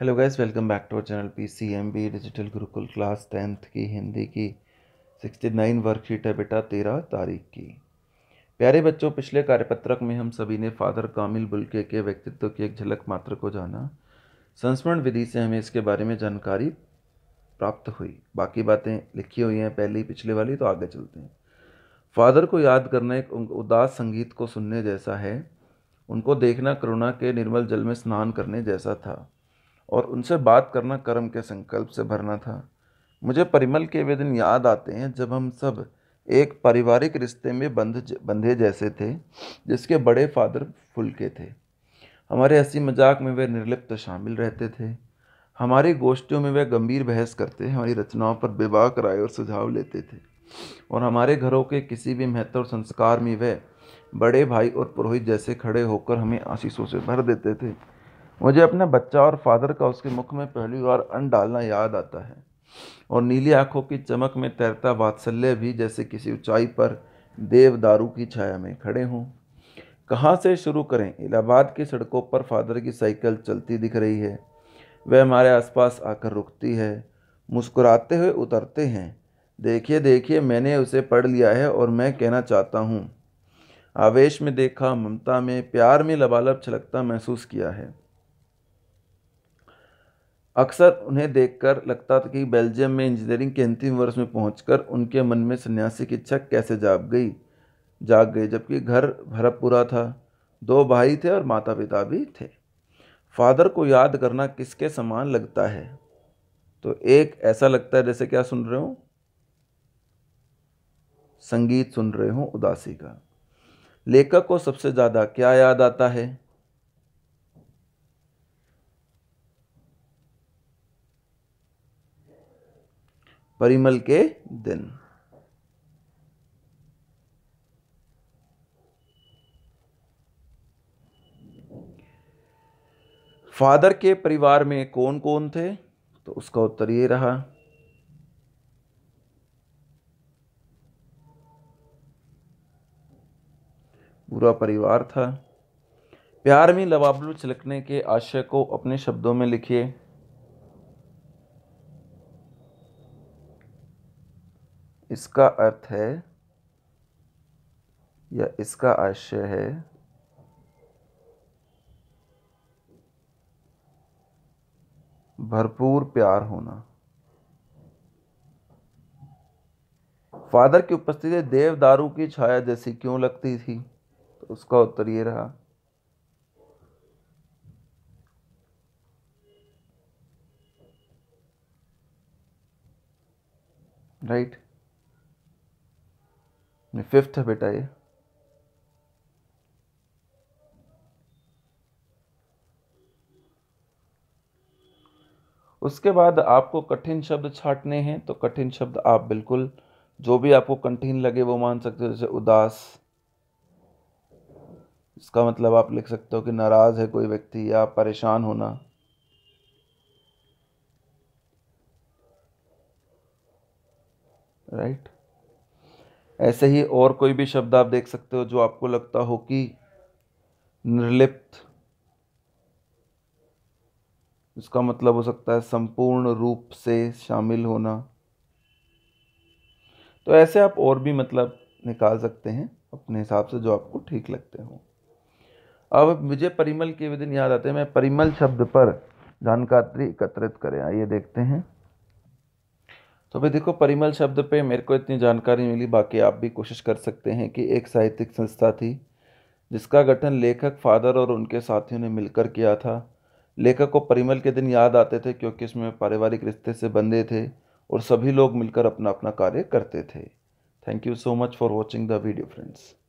Hello guys welcome back to our channel P C M B digital Gurukul class tenth की हिंदी की sixty nine worksheet है बेटा तेरह तारीख की प्यारे बच्चों पिछले कार्यपत्रक में हम सभी ने फादर कामिल बुल्के के व्यक्तित्व की एक झलक मात्र को जाना संस्मरण विधि से हमें इसके बारे में जानकारी प्राप्त हुई बाकी बातें लिखी हुई हैं पहली पिछले वाली तो आगे चलते हैं फादर को याद करना एक उदास संगीत को सुनने जैसा है उनको देखना करुणा के निर्मल जल में स्नान करने जैसा था और उनसे बात करना कर्म के संकल्प से भरना था मुझे परिमल के वे दिन याद आते हैं जब हम सब एक पारिवारिक रिश्ते में बंध बंधे जैसे थे जिसके बड़े फादर फुलके थे हमारे हंसी मजाक में वे निर्लिप्त शामिल रहते थे हमारी गोष्ठियों में वे गंभीर बहस करते हमारी रचनाओं पर बेबाक राय और सुझाव लेते थे और हमारे घरों के किसी भी महत्व और संस्कार में वह बड़े भाई और पुरोहित जैसे खड़े होकर हमें आशीषों से भर देते थे मुझे अपना बच्चा और फादर का उसके मुख में पहली बार अन्न डालना याद आता है और नीली आंखों की चमक में तैरता वात्सल्य भी जैसे किसी ऊंचाई पर देव दारू की छाया में खड़े हों कहाँ से शुरू करें इलाहाबाद की सड़कों पर फादर की साइकिल चलती दिख रही है वह हमारे आसपास आकर रुकती है मुस्कुराते हुए उतरते हैं देखिए देखिए मैंने उसे पढ़ लिया है और मैं कहना चाहता हूँ आवेश में देखा ममता में प्यार में लबालब छलकता महसूस किया है अक्सर उन्हें देखकर लगता था कि बेल्जियम में इंजीनियरिंग के अंतिम वर्ष में पहुंचकर उनके मन में सन्यासी की इच्छा कैसे जाग गई जाग गई जबकि घर भरतपुरा था दो भाई थे और माता पिता भी थे फादर को याद करना किसके समान लगता है तो एक ऐसा लगता है जैसे क्या सुन रहे हो संगीत सुन रहे हो उदासी का लेखक को सबसे ज़्यादा क्या याद आता है परिमल के दिन फादर के परिवार में कौन कौन थे तो उसका उत्तर ये रहा पूरा परिवार था प्यार में लवाबलू छलकने के आशय को अपने शब्दों में लिखिए इसका अर्थ है या इसका आशय है भरपूर प्यार होना फादर की उपस्थिति देव दारू की छाया जैसी क्यों लगती थी तो उसका उत्तर ये रहा राइट right? फिफ्थ है बेटा ये उसके बाद आपको कठिन शब्द छाटने हैं तो कठिन शब्द आप बिल्कुल जो भी आपको कठिन लगे वो मान सकते हो जैसे उदास इसका मतलब आप लिख सकते हो कि नाराज़ है कोई व्यक्ति या परेशान होना राइट ऐसे ही और कोई भी शब्द आप देख सकते हो जो आपको लगता हो कि निर्लिप्त इसका मतलब हो सकता है संपूर्ण रूप से शामिल होना तो ऐसे आप और भी मतलब निकाल सकते हैं अपने हिसाब से जो आपको ठीक लगते हो अब मुझे परिमल के दिन याद आते हैं मैं परिमल शब्द पर जानकारी एकत्रित करें आइए देखते हैं तो भाई देखो परिमल शब्द पे मेरे को इतनी जानकारी मिली बाकी आप भी कोशिश कर सकते हैं कि एक साहित्यिक संस्था थी जिसका गठन लेखक फादर और उनके साथियों ने मिलकर किया था लेखक को परिमल के दिन याद आते थे क्योंकि इसमें पारिवारिक रिश्ते से बंधे थे और सभी लोग मिलकर अपना अपना कार्य करते थे thank you so much for watching the video friends